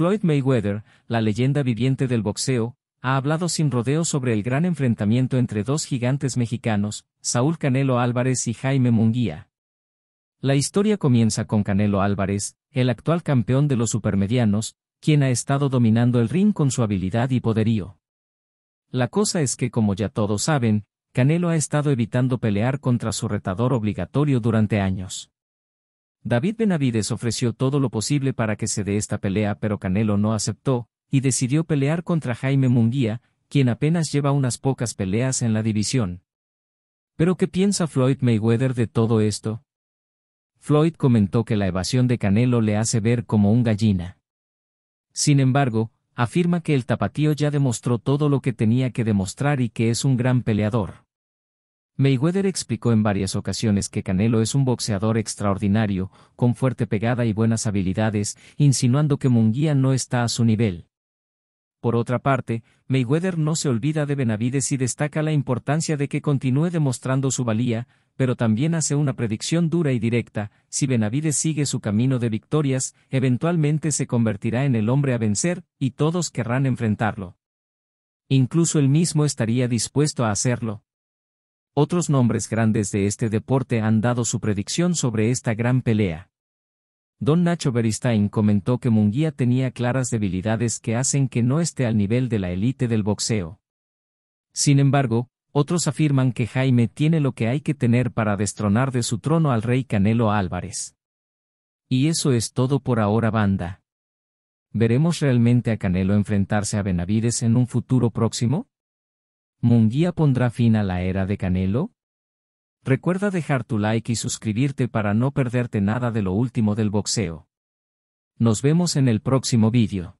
Floyd Mayweather, la leyenda viviente del boxeo, ha hablado sin rodeo sobre el gran enfrentamiento entre dos gigantes mexicanos, Saúl Canelo Álvarez y Jaime Munguía. La historia comienza con Canelo Álvarez, el actual campeón de los supermedianos, quien ha estado dominando el ring con su habilidad y poderío. La cosa es que como ya todos saben, Canelo ha estado evitando pelear contra su retador obligatorio durante años. David Benavides ofreció todo lo posible para que se dé esta pelea pero Canelo no aceptó, y decidió pelear contra Jaime Munguía, quien apenas lleva unas pocas peleas en la división. ¿Pero qué piensa Floyd Mayweather de todo esto? Floyd comentó que la evasión de Canelo le hace ver como un gallina. Sin embargo, afirma que el tapatío ya demostró todo lo que tenía que demostrar y que es un gran peleador. Mayweather explicó en varias ocasiones que Canelo es un boxeador extraordinario, con fuerte pegada y buenas habilidades, insinuando que Munguía no está a su nivel. Por otra parte, Mayweather no se olvida de Benavides y destaca la importancia de que continúe demostrando su valía, pero también hace una predicción dura y directa, si Benavides sigue su camino de victorias, eventualmente se convertirá en el hombre a vencer, y todos querrán enfrentarlo. Incluso él mismo estaría dispuesto a hacerlo. Otros nombres grandes de este deporte han dado su predicción sobre esta gran pelea. Don Nacho Beristain comentó que Munguía tenía claras debilidades que hacen que no esté al nivel de la élite del boxeo. Sin embargo, otros afirman que Jaime tiene lo que hay que tener para destronar de su trono al rey Canelo Álvarez. Y eso es todo por ahora banda. ¿Veremos realmente a Canelo enfrentarse a Benavides en un futuro próximo? ¿Munguía pondrá fin a la era de Canelo? Recuerda dejar tu like y suscribirte para no perderte nada de lo último del boxeo. Nos vemos en el próximo vídeo.